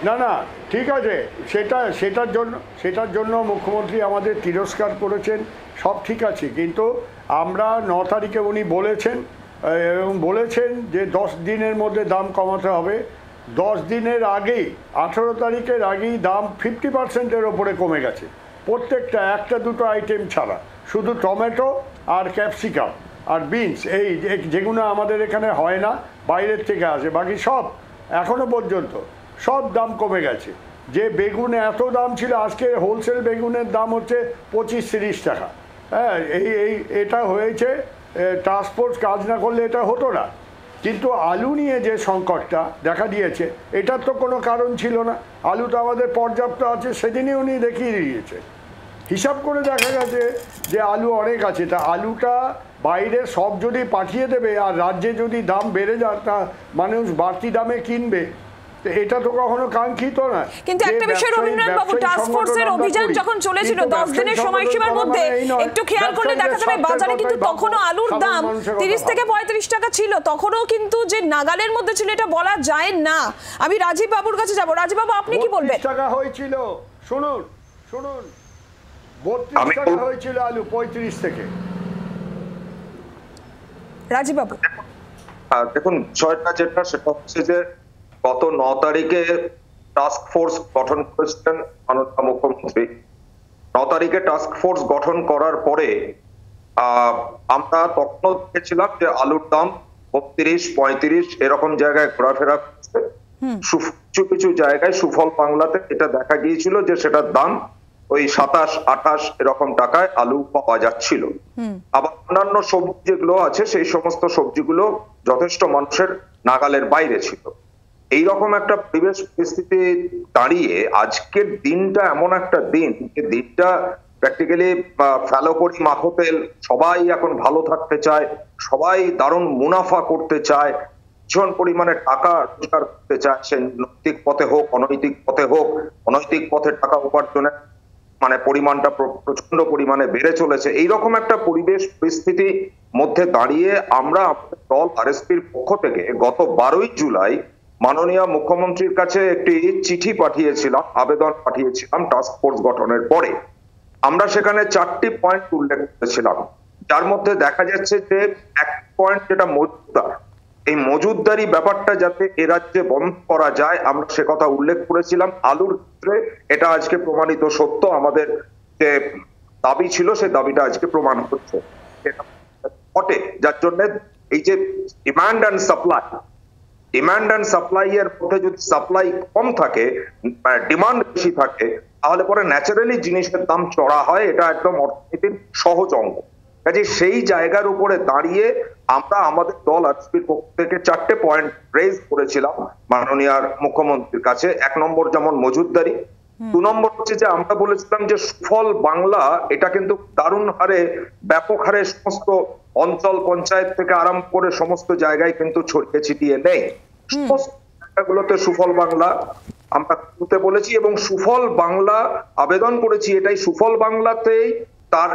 না না ঠিক আছে সেটা সেটার জন্য সেটার জন্য মুখ্যমন্ত্রী আমাদের তিরস্কার করেছেন সব ঠিক আছে কিন্তু আমরা ন তারিখে উনি বলেছেন এবং বলেছেন যে দশ দিনের মধ্যে দাম কমাতে হবে দশ দিনের আগেই আঠেরো তারিখের আগেই দাম ফিফটি পার্সেন্টের ওপরে কমে গেছে প্রত্যেকটা একটা দুটো আইটেম ছাড়া শুধু টমেটো আর ক্যাপসিকাম আর বিনস এই যেগুলো আমাদের এখানে হয় না বাইরের থেকে আসে বাকি সব এখনও পর্যন্ত সব দাম কমে গেছে যে বেগুন এত দাম ছিল আজকে হোলসেল বেগুনের দাম হচ্ছে পঁচিশ তিরিশ টাকা হ্যাঁ এই এই এটা হয়েছে ট্রান্সপোর্ট কাজ না করলে এটা হতো না কিন্তু আলু নিয়ে যে সংকটটা দেখা দিয়েছে এটার তো কোনো কারণ ছিল না আলু তো আমাদের পর্যাপ্ত আছে সেদিনই উনি দেখিয়ে দিয়েছে হিসাব করে দেখা গেছে যে আলু অনেক আছে তা আলুটা বাইরে সব যদি পাঠিয়ে দেবে আর রাজ্যে যদি দাম বেড়ে যায় তা মানুষ বাড়তি দামে কিনবে এটা তো কখনো কাঙ্ক্ষিত না কিন্তু একটা বিষয় রবীন্দ্রনাথ বাবু টাস্ক ফোর্সের অভিযান যখন চলেছিল 10 দিনের সময়সীমার মধ্যে একটু খেয়াল করলে দেখা যাবে বাজারে কিন্তু তখনও আলুর দাম 30 থেকে 35 টাকা ছিল তখনও কিন্তু যে নাগালের মধ্যে ছিল এটা বলা যায় না আমি রাজীব বাবুর কাছে যাব রাজীব বাবু আপনি কি বলবেন টাকা হয়েছিল শুনুন শুনুন 32 টাকা হয়েছিল আলু পঁয়ত্রিশ থেকে রাজীব বাবু দেখুন ছয়টা যেটা সেটা হচ্ছে যে গত ন তারিখে টাস্ক ফোর্স গঠন করেছিলেন মাননীয় মুখ্যমন্ত্রী ন তারিখে টাস্ক ফোর্স গঠন করার পরে আমরা তখন দেখেছিলাম যে আলুর দাম বত্রিশ পঁয়ত্রিশ এরকম জায়গায় ঘোরাফেরা করছে কিছু কিছু জায়গায় সুফল বাংলাতে এটা দেখা গিয়েছিল যে সেটার দাম ওই সাতাশ আঠাশ এরকম টাকায় আলু পাওয়া যাচ্ছিল আবার অন্যান্য সবজি যেগুলো আছে সেই সমস্ত সবজিগুলো যথেষ্ট মানুষের নাগালের বাইরে ছিল এইরকম একটা পরিবেশ পরিস্থিতি দাঁড়িয়ে আজকের দিনটা এমন একটা দিন যে দিনটা প্র্যাকটিক্যালি ফ্যালো করি মাখো তেল সবাই এখন ভালো থাকতে চায় সবাই দারুণ মুনাফা করতে চায় ভীষণ পরিমাণে টাকা রোজগার করতে চায় সে নৈতিক পথে হোক অনৈতিক পথে হোক অনৈতিক পথে টাকা উপার্জনের মানে পরিমাণটা প্রচন্ড পরিমাণে বেড়ে চলেছে এইরকম একটা পরিবেশ পরিস্থিতি মধ্যে দাঁড়িয়ে আমরা দল আরএসপির পক্ষ থেকে গত বারোই জুলাই মাননীয় মুখ্যমন্ত্রীর কাছে একটি চিঠি পাঠিয়েছিলাম আবেদন পাঠিয়েছিলাম টাস্ক ফোর্স গঠনের পরে আমরা সেখানে চারটি পয়েন্ট উল্লেখ করেছিলাম যার মধ্যে দেখা যাচ্ছে যে এক পয়েন্ট যেটা মজুদার এই মজুদারি ব্যাপারটা যাতে এ রাজ্যে বন্ধ করা যায় আমরা সে কথা উল্লেখ করেছিলাম আলুর ক্ষেত্রে এটা আজকে প্রমাণিত সত্য আমাদের যে দাবি ছিল সে দাবিটা আজকে প্রমাণ হচ্ছে যার জন্য এই যে demand and supply demand and supply এর মধ্যে যদি সাপ্লাই কম থাকে ডিমান্ড বেশি থাকে তাহলে পরে ন্যাচারালি জিনিসের দাম চড়া হয় এটা একদম অর্থনীতির সহজ অঙ্গ কাজে সেই জায়গার উপরে দাঁড়িয়ে আমরা আমাদের দল আজকের পক্ষ থেকে চারটে পয়েন্ট রেজ করেছিলাম মাননীয় মুখ্যমন্ত্রীর কাছে এক নম্বর যেমন মজুদারি দু নম্বর হচ্ছে যে আমরা বলেছিলাম যে সুফল বাংলা এটা কিন্তু দারুণ হারে ব্যাপক হারে সমস্ত অঞ্চল পঞ্চায়েত থেকে আরম্ভ করে সমস্ত জায়গায় কিন্তু ছড়িয়ে ছিটিয়ে নেই সমস্ত সুফল বাংলা আমরা তুলতে বলেছি এবং সুফল বাংলা আবেদন করেছি এটাই সুফল বাংলাতেই তার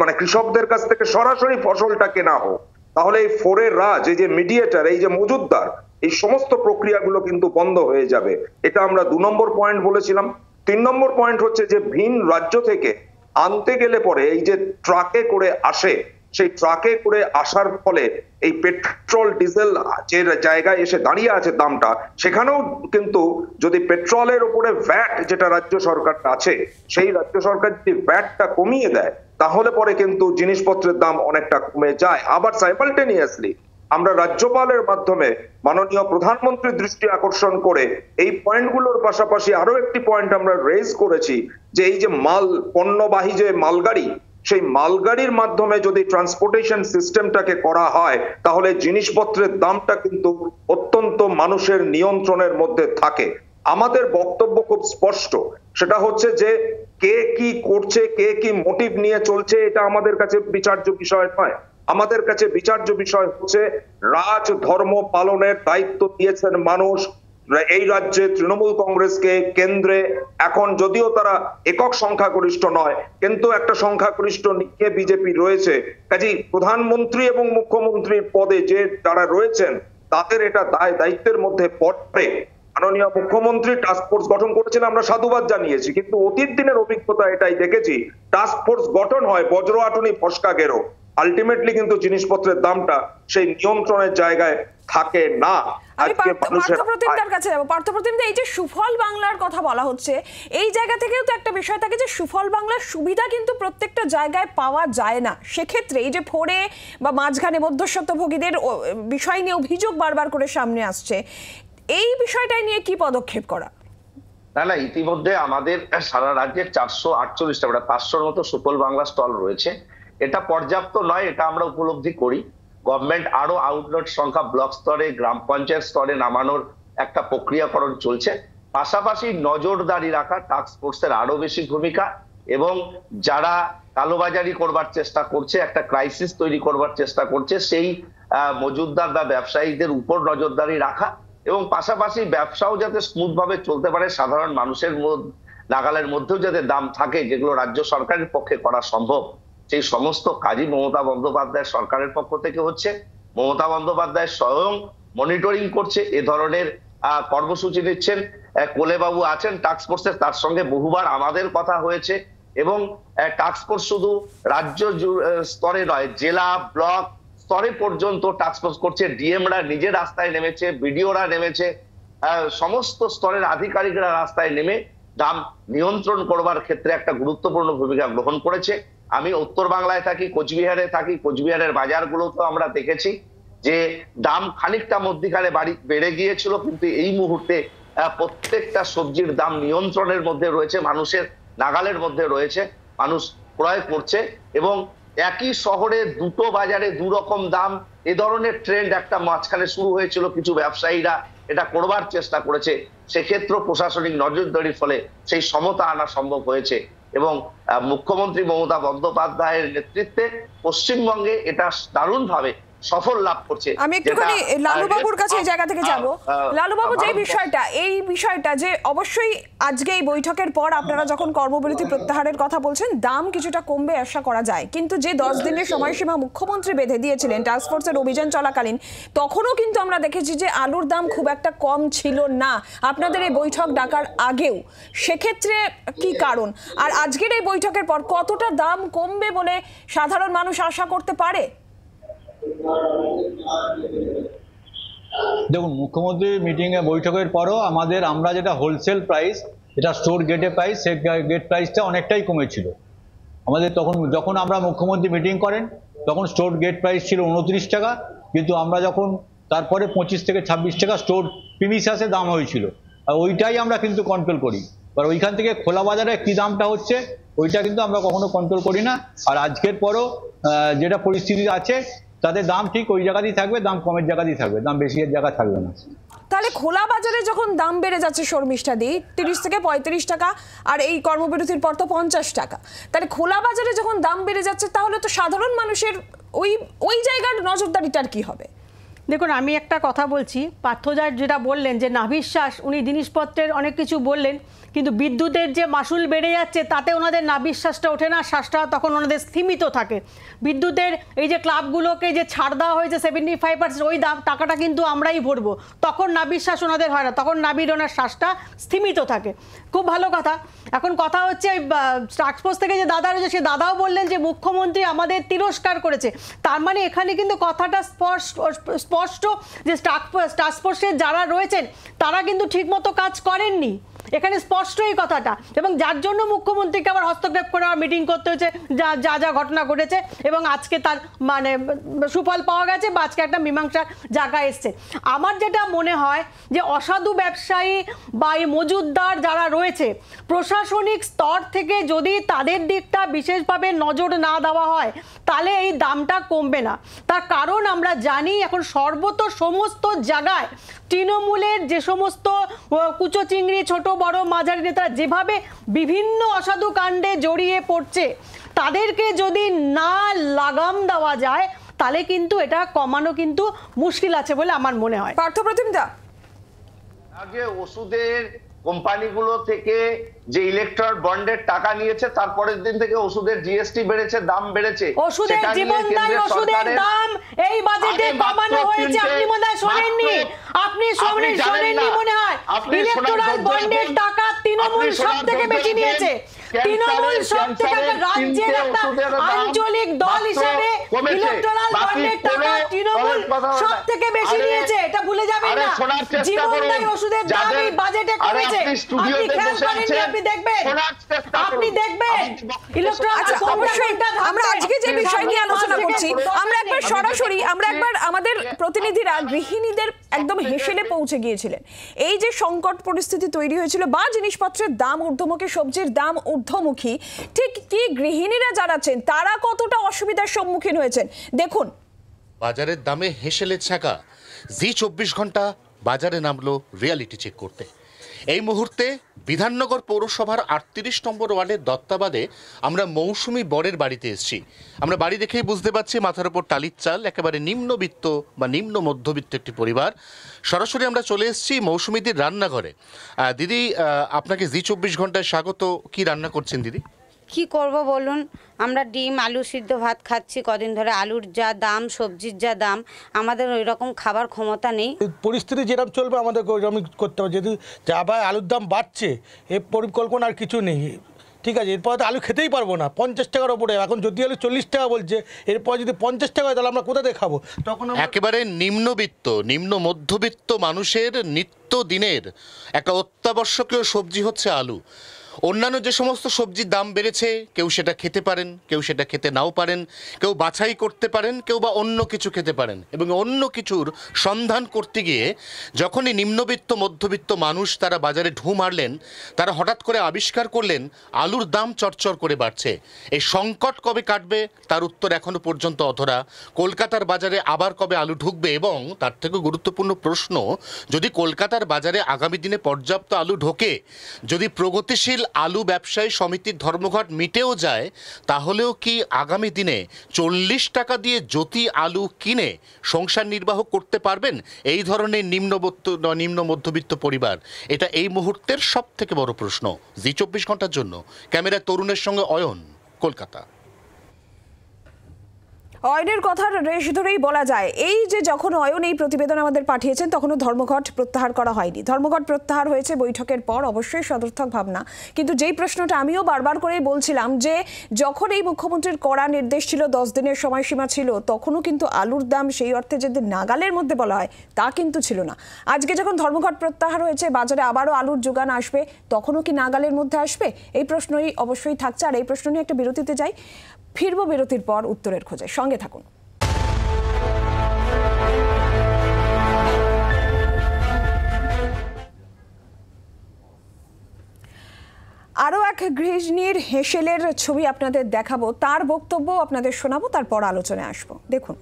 মানে কৃষকদের কাছ থেকে সরাসরি ফসলটা কেনা হোক তাহলে এই ফোরে রাজ এই যে মিডিয়েটার এই যে মজুদ্দার এই সমস্ত প্রক্রিয়াগুলো কিন্তু বন্ধ হয়ে যাবে এটা আমরা দু নম্বর পয়েন্ট বলেছিলাম তিন নম্বর পয়েন্ট হচ্ছে যে ভিন রাজ্য থেকে আনতে গেলে পরে এই যে ট্রাকে করে আসে সেই ট্রাকে করে আসার ফলে এই পেট্রোল ডিজেল যে জায়গায় এসে দাঁড়িয়ে আছে দামটা সেখানেও কিন্তু যদি পেট্রোলের উপরে ভ্যাট যেটা রাজ্য সরকার আছে সেই রাজ্য সরকার যদি ভ্যাটটা কমিয়ে দেয় তাহলে পরে কিন্তু জিনিসপত্রের দাম অনেকটা কমে যায় আবার সাইমালটেনিয়াসলি আমরা রাজ্যপালের মাধ্যমে মাননীয় প্রধানমন্ত্রীর দৃষ্টি আকর্ষণ করে এই পয়েন্টগুলোর পাশাপাশি আরো একটি পয়েন্ট আমরা রেজ করেছি যে এই যে মাল পণ্যবাহী যে মালগাড়ি সেই মালগাড়ির মাধ্যমে যদি ট্রান্সপোর্টেশন সিস্টেমটাকে করা হয় তাহলে জিনিসপত্রের দামটা কিন্তু অত্যন্ত মানুষের নিয়ন্ত্রণের মধ্যে থাকে আমাদের বক্তব্য খুব স্পষ্ট সেটা হচ্ছে যে কে কি করছে কে কি মোটিভ নিয়ে চলছে এটা আমাদের কাছে বিচার্য বিষয় নয় আমাদের কাছে বিচার্য বিষয় হচ্ছে রাজ ধর্ম পালনের দায়িত্ব দিয়েছেন মানুষ এই রাজ্যে তৃণমূল কংগ্রেসকে কেন্দ্রে এখন যদিও তারা একক সংখ্যাগরিষ্ঠ নয় কিন্তু একটা সংখ্যাগরিষ্ঠ নিয়ে বিজেপি রয়েছে কাজেই প্রধানমন্ত্রী এবং মুখ্যমন্ত্রীর পদে যে তারা রয়েছেন তাদের এটা দায় দায়িত্বের মধ্যে পড়ে মাননীয় মুখ্যমন্ত্রী টাস্ক ফোর্স গঠন করেছেন আমরা সাধুবাদ জানিয়েছি কিন্তু অতীত দিনের অভিজ্ঞতা এটাই দেখেছি টাস্ক ফোর্স গঠন হয় বজ্র আটুনি ফসকা গেরো আলটিমেটলি কিন্তু জিনিসপত্রের দামটা সেই নিয়ন্ত্রণের জায়গায় থাকে না পার্থপ্রতিম এই যে সুফল বাংলার কথা বলা হচ্ছে এই জায়গা থেকেও তো একটা বিষয় থাকে যে সুফল বাংলার সুবিধা কিন্তু প্রত্যেকটা জায়গায় পাওয়া যায় না সেক্ষেত্রে এই যে ফোরে বা মাঝখানে মধ্যস্বত্বভোগীদের বিষয় নিয়ে অভিযোগ বারবার করে সামনে আসছে এই বিষয়টা নিয়ে কি পদক্ষেপ করা না না ইতিমধ্যে আমাদের সারা রাজ্যের চারশো আটচল্লিশটা মানে পাঁচশোর মতো সুফল বাংলা স্টল রয়েছে এটা পর্যাপ্ত নয় এটা আমরা উপলব্ধি করি গভর্নমেন্ট আরো আউটলেট সংখ্যা ব্লক স্তরে গ্রাম পঞ্চায়েত স্তরে নামানোর একটা প্রক্রিয়াকরণ চলছে পাশাপাশি নজরদারি রাখা টাস্ক আরো বেশি ভূমিকা এবং যারা কালোবাজারি করবার চেষ্টা করছে একটা ক্রাইসিস তৈরি করবার চেষ্টা করছে সেই মজুদদার বা ব্যবসায়ীদের উপর নজরদারি রাখা এবং পাশাপাশি ব্যবসাও যাতে স্মুথ ভাবে চলতে পারে সাধারণ মানুষের নাগালের মধ্যেও যাতে দাম থাকে যেগুলো রাজ্য সরকারের পক্ষে করা সম্ভব সেই সমস্ত কাজই মমতা বন্দ্যোপাধ্যায় সরকারের পক্ষ থেকে হচ্ছে মমতা বন্দ্যোপাধ্যায় স্বয়ং মনিটরিং করছে এ ধরনের কর্মসূচি নিচ্ছেন কোলেবাবু আছেন টাস্ক ফোর্সের তার সঙ্গে বহুবার আমাদের কথা হয়েছে এবং টাস্ক ফোর্স শুধু রাজ্য স্তরে নয় জেলা ব্লক স্তরে পর্যন্ত টাস্ক ফোর্স করছে ডিএমরা নিজে রাস্তায় নেমেছে বিডিওরা নেমেছে সমস্ত স্তরের আধিকারিকরা রাস্তায় নেমে দাম নিয়ন্ত্রণ করবার ক্ষেত্রে একটা গুরুত্বপূর্ণ ভূমিকা গ্রহণ করেছে আমি উত্তর বাংলায় থাকি কোচবিহারে থাকি কোচবিহারের বাজারগুলো তো আমরা দেখেছি যে দাম খানিকটা মধ্যিখানে বাড়ি বেড়ে গিয়েছিল কিন্তু এই মুহূর্তে প্রত্যেকটা সবজির দাম নিয়ন্ত্রণের মধ্যে রয়েছে মানুষের নাগালের মধ্যে রয়েছে মানুষ ক্রয় করছে এবং একই শহরে দুটো বাজারে দু রকম দাম এ ধরনের ট্রেন্ড একটা মাঝখানে শুরু হয়েছিল কিছু ব্যবসায়ীরা এটা করবার চেষ্টা করেছে সেক্ষেত্রে প্রশাসনিক নজরদারির ফলে সেই সমতা আনা সম্ভব হয়েছে এবং মুখ্যমন্ত্রী মমতা বন্দ্যোপাধ্যায়ের নেতৃত্বে পশ্চিমবঙ্গে এটা দারুণভাবে সফল লাভ করছে আমি একটুখানি লালুবাবুর কাছে এই জায়গা থেকে যাব লালুবাবু যে বিষয়টা এই বিষয়টা যে অবশ্যই আজকে এই বৈঠকের পর আপনারা যখন কর্মবিরতি প্রত্যাহারের কথা বলছেন দাম কিছুটা কমবে আশা করা যায় কিন্তু যে দশ দিনের সময়সীমা মুখ্যমন্ত্রী বেঁধে দিয়েছিলেন টাস্কফোর্সের অভিযান চলাকালীন তখনও কিন্তু আমরা দেখেছি যে আলুর দাম খুব একটা কম ছিল না আপনাদের এই বৈঠক ডাকার আগেও সেক্ষেত্রে কি কারণ আর আজকের এই বৈঠকের পর কতটা দাম কমবে বলে সাধারণ মানুষ আশা করতে পারে দেখুন মুখ্যমন্ত্রী মিটিংয়ে বৈঠকের পরও আমাদের আমরা যেটা হোলসেল প্রাইস যেটা স্টোর গেটে প্রাইস সে গেট প্রাইসটা অনেকটাই কমেছিল আমাদের তখন যখন আমরা মুখ্যমন্ত্রী মিটিং করেন তখন স্টোর গেট প্রাইস ছিল উনত্রিশ টাকা কিন্তু আমরা যখন তারপরে পঁচিশ থেকে ছাব্বিশ টাকা স্টোর প্রিমিসাসে দাম হয়েছিল আর ওইটাই আমরা কিন্তু কন্ট্রোল করি আর ওইখান থেকে খোলা বাজারে কী দামটা হচ্ছে ওইটা কিন্তু আমরা কখনো কন্ট্রোল করি না আর আজকের পরও যেটা পরিস্থিতি আছে তাদের দাম ঠিক ওই জায়গাতেই থাকবে দাম কমের জায়গাতেই থাকবে দাম এর জায়গা থাকবে না তাহলে খোলা বাজারে যখন দাম বেড়ে যাচ্ছে শর্মিষ্ঠা দি তিরিশ থেকে পঁয়ত্রিশ টাকা আর এই কর্মবিরতির পর তো পঞ্চাশ টাকা তাহলে খোলা বাজারে যখন দাম বেড়ে যাচ্ছে তাহলে তো সাধারণ মানুষের ওই ওই জায়গার নজরদারিটার কি হবে দেখুন আমি একটা কথা বলছি পার্থজার যেটা বললেন যে নাভিশ্বাস উনি জিনিসপত্রের অনেক কিছু বললেন কিন্তু বিদ্যুতের যে মাসুল বেড়ে যাচ্ছে তাতে ওনাদের নাভিশ্বাসটা ওঠে না শ্বাসটা তখন ওনাদের স্থিমিত থাকে বিদ্যুতের এই যে ক্লাবগুলোকে যে ছাড় দেওয়া হয়েছে সেভেন্টি ফাইভ পার্সেন্ট ওই দাম টাকাটা কিন্তু আমরাই ভরবো তখন নাভিশ্বাস ওনাদের হয় না তখন নাবির ওনার শ্বাসটা স্থিমিত থাকে খুব ভালো কথা এখন কথা হচ্ছে টাস্কফোর্স থেকে যে দাদা রয়েছে সে দাদাও বললেন যে মুখ্যমন্ত্রী আমাদের তিরস্কার করেছে তার মানে এখানে কিন্তু কথাটা স্পষ্ট স্পষ্ট যে টাস্কফোর্সের যারা রয়েছেন তারা কিন্তু ঠিকমতো কাজ করেননি এখানে স্পষ্ট এই কথাটা এবং যার জন্য মুখ্যমন্ত্রীকে আবার হস্তক্ষেপ করে আবার মিটিং করতে হয়েছে যা যা যা ঘটনা ঘটেছে এবং আজকে তার মানে সুফল পাওয়া গেছে বা আজকে একটা মীমাংসার জায়গা এসছে আমার যেটা মনে হয় যে অসাধু ব্যবসায়ী বা এই মজুদদার যারা রয়েছে প্রশাসনিক স্তর থেকে যদি তাদের দিকটা বিশেষভাবে নজর না দেওয়া হয় তাহলে এই দামটা কমবে না তার কারণ আমরা জানি এখন সর্বত সমস্ত জায়গায় তৃণমূলের যে সমস্ত কুচো চিংড়ি ছোট বড় মাঝারি নেতারা যেভাবে বিভিন্ন অসাধু কাণ্ডে জড়িয়ে পড়ছে তাদেরকে যদি না লাগাম দেওয়া যায় তাহলে কিন্তু এটা কমানো কিন্তু মুশকিল আছে বলে আমার মনে হয় পার্থ প্রতিমদা আগে ওষুধের কোম্পানিগুলো থেকে যে ইলেকট্রন বন্ডের টাকা নিয়েছে তারপরের দিন থেকে ওষুধের জিএসটি বেড়েছে দাম বেড়েছে ওষুধের জীবনদায়ী ওষুধের দাম এই বাজেটে কমানো হয়েছে আপনি মনে হয় শোনেননি আপনি শোনেননি মনে হয় বন্ডের টাকা তৃণমূল সব থেকে বেশি নিয়েছে তৃণমূল সবথেকে রাজ্যের একটা আঞ্চলিক দল হিসেবে ইলেকট্রাল বন্ডের টাকা তৃণমূল সব থেকে বেশি নিয়েছে এটা ভুলে যাবেন না জীবনদায়ী ওষুধের দাম এই বাজেটে কমেছে আপনি খেয়াল করেননি আপনি দেখবেন আপনি দেখবেন আচ্ছা, ইলেকট্রাল আমাদের প্রতিনিধিরা গৃহিণীদের একদম হেসেলে পৌঁছে গিয়েছিলেন এই যে সংকট পরিস্থিতি তৈরি হয়েছিল বা জিনিসপত্রের দাম ঊর্ধ্বমুখী সবজির দাম ঊর্ধ্বমুখী ঠিক কি গৃহিণীরা জানাচ্ছেন তারা কতটা অসুবিধার সম্মুখীন হয়েছেন দেখুন বাজারের দামে হেসেলে ছাঁকা জি চব্বিশ ঘন্টা বাজারে নামলো রিয়ালিটি চেক করতে এই মুহূর্তে বিধাননগর পৌরসভার আটত্রিশ নম্বর ওয়ার্ডের দত্তাবাদে আমরা মৌসুমী বরের বাড়িতে এসেছি আমরা বাড়ি দেখেই বুঝতে পারছি মাথার উপর টালির চাল একেবারে নিম্নবিত্ত বা নিম্ন মধ্যবিত্ত একটি পরিবার সরাসরি আমরা চলে এসেছি মৌসুমীদের রান্নাঘরে দিদি আপনাকে জি চব্বিশ ঘন্টায় স্বাগত কি রান্না করছেন দিদি কি করব বলুন আমরা ডিম আলু সিদ্ধ ভাত খাচ্ছি কদিন ধরে আলুর যা দাম সবজির যা দাম আমাদের ওই রকম খাবার ক্ষমতা নেই পরিস্থিতি যেরকম চলবে আমাদের ওই করতে হবে যদি যা আলুর দাম বাড়ছে এ পরিকল্পনা আর কিছু নেই ঠিক আছে এরপর তো আলু খেতেই পারবো না পঞ্চাশ টাকার ওপরে এখন যদি আলু চল্লিশ টাকা বলছে এরপর যদি পঞ্চাশ টাকা হয় তাহলে আমরা কোথা থেকে খাবো তখন একেবারে নিম্নবিত্ত নিম্ন মধ্যবিত্ত মানুষের নিত্য দিনের একটা অত্যাবশ্যকীয় সবজি হচ্ছে আলু অন্যান্য যে সমস্ত সবজির দাম বেড়েছে কেউ সেটা খেতে পারেন কেউ সেটা খেতে নাও পারেন কেউ বাছাই করতে পারেন কেউ বা অন্য কিছু খেতে পারেন এবং অন্য কিছুর সন্ধান করতে গিয়ে যখনই নিম্নবিত্ত মধ্যবিত্ত মানুষ তারা বাজারে ঢু মারলেন তারা হঠাৎ করে আবিষ্কার করলেন আলুর দাম চরচর করে বাড়ছে এই সংকট কবে কাটবে তার উত্তর এখনও পর্যন্ত অধরা কলকাতার বাজারে আবার কবে আলু ঢুকবে এবং তার থেকে গুরুত্বপূর্ণ প্রশ্ন যদি কলকাতার বাজারে আগামী দিনে পর্যাপ্ত আলু ঢোকে যদি প্রগতিশীল আলু ব্যবসায়ী সমিতির ধর্মঘট মিটেও যায় তাহলেও কি আগামী দিনে চল্লিশ টাকা দিয়ে জ্যোতি আলু কিনে সংসার নির্বাহ করতে পারবেন এই ধরনের নিম্নবত্ত নিম্ন মধ্যবিত্ত পরিবার এটা এই মুহূর্তের সব থেকে বড় প্রশ্ন জি চব্বিশ ঘন্টার জন্য ক্যামেরা তরুণের সঙ্গে অয়ন কলকাতা অয়নের কথার রেশ ধরেই বলা যায় এই যে যখন অয়ন এই প্রতিবেদন আমাদের পাঠিয়েছেন তখনও ধর্মঘট প্রত্যাহার করা হয়নি ধর্মঘট প্রত্যাহার হয়েছে বৈঠকের পর অবশ্যই সদর্থক ভাবনা কিন্তু যেই প্রশ্নটা আমিও বারবার করে বলছিলাম যে যখন এই মুখ্যমন্ত্রীর কড়া নির্দেশ ছিল দশ দিনের সময়সীমা ছিল তখনও কিন্তু আলুর দাম সেই অর্থে যদি নাগালের মধ্যে বলা হয় তা কিন্তু ছিল না আজকে যখন ধর্মঘট প্রত্যাহার হয়েছে বাজারে আবারও আলুর যোগান আসবে তখনও কি নাগালের মধ্যে আসবে এই প্রশ্নই অবশ্যই থাকছে আর এই প্রশ্ন নিয়ে একটা বিরতিতে যাই ফিরব বিরতির পর উত্তরের খোঁজে সঙ্গে থাকুন আরও এক গৃহিণীর হেসেলের ছবি আপনাদের দেখাবো তার বক্তব্য আপনাদের শোনাবো তারপর আলোচনায় আসবো দেখুন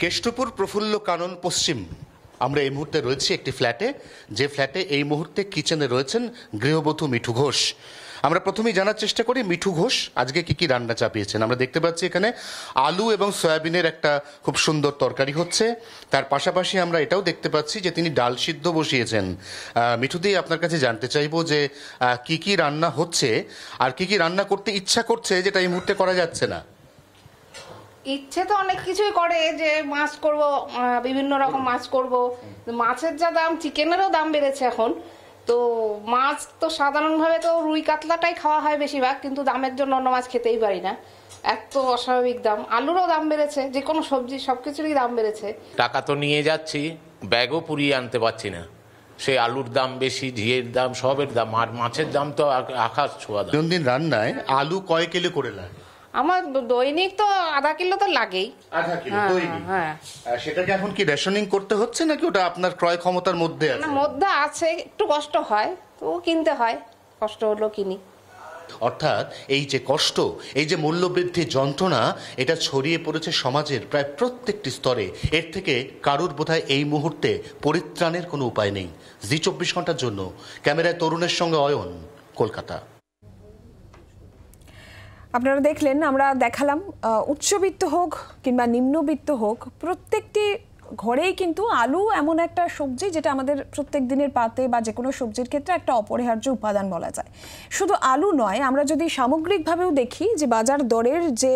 কেষ্টপুর প্রফুল্ল কানন পশ্চিম আমরা এই মুহূর্তে রয়েছি একটি ফ্ল্যাটে যে ফ্ল্যাটে এই মুহূর্তে কিচেনে রয়েছেন গৃহবধূ মিঠু ঘোষ আমরা প্রথমেই জানার চেষ্টা করি মিঠু ঘোষ আজকে কি কি রান্না চাপিয়েছেন আমরা দেখতে পাচ্ছি এখানে আলু এবং সয়াবিনের একটা খুব সুন্দর তরকারি হচ্ছে তার পাশাপাশি আমরা এটাও দেখতে পাচ্ছি যে তিনি ডাল সিদ্ধ বসিয়েছেন মিঠুদি আপনার কাছে জানতে চাইবো যে কি কি রান্না হচ্ছে আর কি কি রান্না করতে ইচ্ছা করছে যেটা এই মুহূর্তে করা যাচ্ছে না ইচ্ছে তো অনেক কিছুই করে যে মাছ করব বিভিন্ন রকম মাছ করব মাছের যা দাম চিকেনেরও দাম বেড়েছে এখন তো মাছ তো সাধারণভাবে তো রুই কাতলাটাই খাওয়া হয় বেশিরভাগ কিন্তু দামের জন্য অন্য মাছ খেতেই পারি না এত অস্বাভাবিক দাম আলুরও দাম বেড়েছে যে কোনো সবজি সব কিছুরই দাম বেড়েছে টাকা তো নিয়ে যাচ্ছি ব্যাগও পুড়িয়ে আনতে পারছি না সেই আলুর দাম বেশি ঝিয়ের দাম সবের দাম আর মাছের দাম তো আকাশ ছোঁয়া দিন রান্নায় আলু কয় কিলো করে লাগে আমার দৈনিক তো আধা কিলো তো লাগেই আধা কিলো হ্যাঁ, দৈনিক হ্যাঁ সেটাকে এখন কি রেশনিং করতে হচ্ছে নাকি ওটা আপনার ক্রয় ক্ষমতার মধ্যে আছে মধ্যে আছে একটু কষ্ট হয় তো কিনতে হয় কষ্ট হলো কিনি অর্থাৎ এই যে কষ্ট এই যে মূল্যবৃদ্ধি যন্ত্রণা এটা ছড়িয়ে পড়েছে সমাজের প্রায় প্রত্যেকটি স্তরে এর থেকে কারুর বোধহয় এই মুহূর্তে পরিত্রাণের কোনো উপায় নেই জি চব্বিশ ঘন্টার জন্য ক্যামেরায় তরুণের সঙ্গে অয়ন কলকাতা আপনারা দেখলেন আমরা দেখালাম উচ্চবিত্ত হোক কিংবা নিম্নবিত্ত হোক প্রত্যেকটি ঘরেই কিন্তু আলু এমন একটা সবজি যেটা আমাদের প্রত্যেক দিনের পাতে বা যে কোনো সবজির ক্ষেত্রে একটা অপরিহার্য উপাদান বলা যায় শুধু আলু নয় আমরা যদি সামগ্রিকভাবেও দেখি যে বাজার দরের যে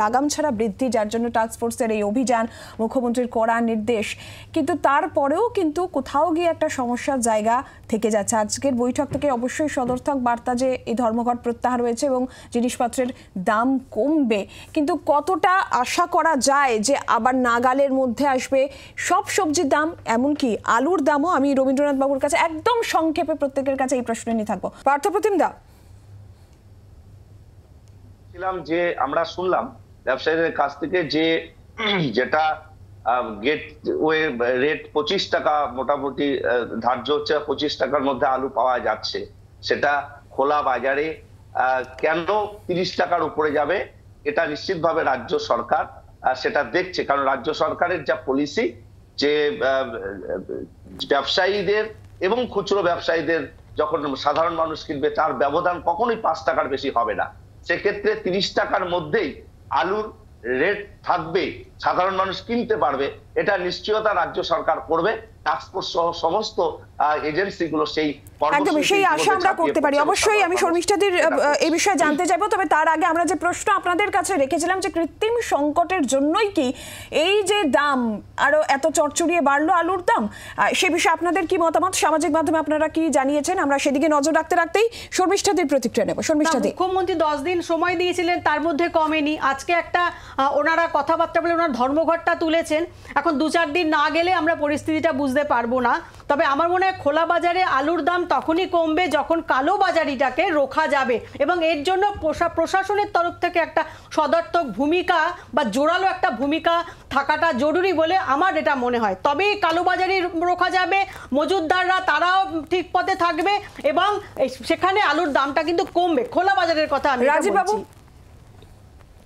লাগাম ছাড়া বৃদ্ধি যার জন্য টাস্কফোর্সের এই অভিযান মুখ্যমন্ত্রীর কড়া নির্দেশ কিন্তু তারপরেও কিন্তু কোথাও গিয়ে একটা সমস্যার জায়গা থেকে যাচ্ছে আজকের বৈঠক থেকে অবশ্যই সদর্থক বার্তা যে এই ধর্মঘট প্রত্যাহার হয়েছে এবং জিনিসপত্রের দাম কমবে কিন্তু কতটা আশা করা যায় যে আবার নাগালের মধ্যে আসবে সব সবজির দাম এমনকি আলুর দামও আমি রবীন্দ্রনাথ বাবুর কাছে একদম সংক্ষেপে প্রত্যেকের কাছে এই প্রশ্ন নিয়ে থাকবো পার্থপ্রতিম দা বলছিলাম যে আমরা শুনলাম ব্যবসায়ীদের কাছ থেকে যে যেটা গেট ওয়ে রেট পঁচিশ টাকা মোটামুটি ধার্য হচ্ছে পঁচিশ টাকার মধ্যে আলু পাওয়া যাচ্ছে সেটা খোলা বাজারে কেন তিরিশ টাকার উপরে যাবে এটা নিশ্চিতভাবে রাজ্য সরকার সেটা দেখছে কারণ রাজ্য সরকারের যা পলিসি যে ব্যবসায়ীদের এবং খুচরো ব্যবসায়ীদের যখন সাধারণ মানুষ কিনবে তার ব্যবধান কখনোই পাঁচ টাকার বেশি হবে না সেক্ষেত্রে তিরিশ টাকার মধ্যেই আলুর রেট থাকবে সাধারণ মানুষ কিনতে পারবে এটা নিশ্চয়তা রাজ্য সরকার করবে টাস্কফোর্স সহ সমস্ত এজেন্সিগুলো সেই একদমই সেই আশা আমরা করতে পারি অবশ্যই আমি শর্মিষ্ঠাদের এই বিষয়ে জানতে তবে তার আগে আমরা যে প্রশ্ন আপনাদের কাছে রেখেছিলাম যে কৃত্রিম সংকটের জন্যই কি এই যে দাম এত চড়চড়িয়ে বাড়লো আলুর দাম সে বিষয়ে আপনাদের কি মতামত সামাজিক মাধ্যমে আপনারা কি জানিয়েছেন আমরা সেদিকে নজর রাখতে রাখতেই শর্মিষ্ঠাদের প্রতিক্রিয়া নেব শর্মিষ্ঠাদের মুখ্যমন্ত্রী দশ দিন সময় দিয়েছিলেন তার মধ্যে কমেনি আজকে একটা ওনারা কথাবার্তা বলে ওনার ধর্মঘটটা তুলেছেন এখন দু চার দিন না গেলে আমরা পরিস্থিতিটা বুঝতে পারবো না তবে আমার মনে সময় খোলা বাজারে আলুর দাম তখনই কমবে যখন কালো বাজারিটাকে রোখা যাবে এবং এর জন্য প্রশাসনের তরফ থেকে একটা সদর্থক ভূমিকা বা জোরালো একটা ভূমিকা থাকাটা জরুরি বলে আমার এটা মনে হয় তবেই কালোবাজারি রোখা যাবে মজুদদাররা তারাও ঠিক পথে থাকবে এবং সেখানে আলুর দামটা কিন্তু কমবে খোলা বাজারের কথা আমি রাজীবাবু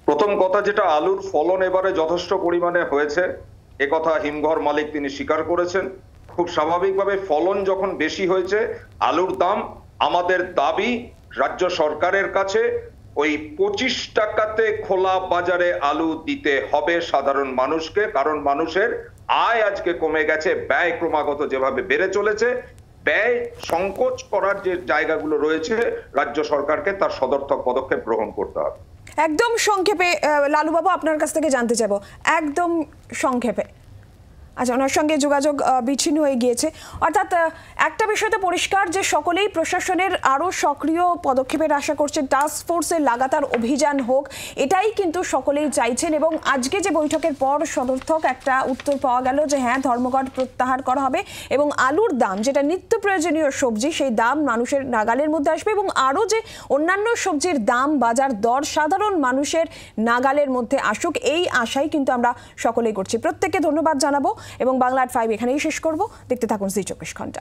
প্রথম কথা যেটা আলুর ফলন এবারে যথেষ্ট পরিমাণে হয়েছে কথা হিমঘর মালিক তিনি স্বীকার করেছেন খুব স্বাভাবিকভাবে ফলন যখন বেশি হয়েছে আলুর দাম আমাদের দাবি রাজ্য সরকারের কাছে ওই পঁচিশ টাকাতে খোলা বাজারে আলু দিতে হবে সাধারণ মানুষকে কারণ মানুষের আয় আজকে কমে গেছে ব্যয় ক্রমাগত যেভাবে বেড়ে চলেছে ব্যয় সংকোচ করার যে জায়গাগুলো রয়েছে রাজ্য সরকারকে তার সদর্থক পদক্ষেপ গ্রহণ করতে হবে একদম সংক্ষেপে লালু বাবু আপনার কাছ থেকে জানতে চাবো একদম সংক্ষেপে আচ্ছা ওনার সঙ্গে যোগাযোগ বিচ্ছিন্ন হয়ে গিয়েছে অর্থাৎ একটা তো পরিষ্কার যে সকলেই প্রশাসনের আরও সক্রিয় পদক্ষেপের আশা করছেন টাস্ক ফোর্সের লাগাতার অভিযান হোক এটাই কিন্তু সকলেই চাইছেন এবং আজকে যে বৈঠকের পর সদর্থক একটা উত্তর পাওয়া গেল যে হ্যাঁ ধর্মঘট প্রত্যাহার করা হবে এবং আলুর দাম যেটা নিত্য প্রয়োজনীয় সবজি সেই দাম মানুষের নাগালের মধ্যে আসবে এবং আরও যে অন্যান্য সবজির দাম বাজার দর সাধারণ মানুষের নাগালের মধ্যে আসুক এই আশাই কিন্তু আমরা সকলেই করছি প্রত্যেককে ধন্যবাদ জানাবো এবং বাংলা আট ফাইভ এখানেই শেষ করব দেখতে থাকুন সেই চব্বিশ ঘন্টা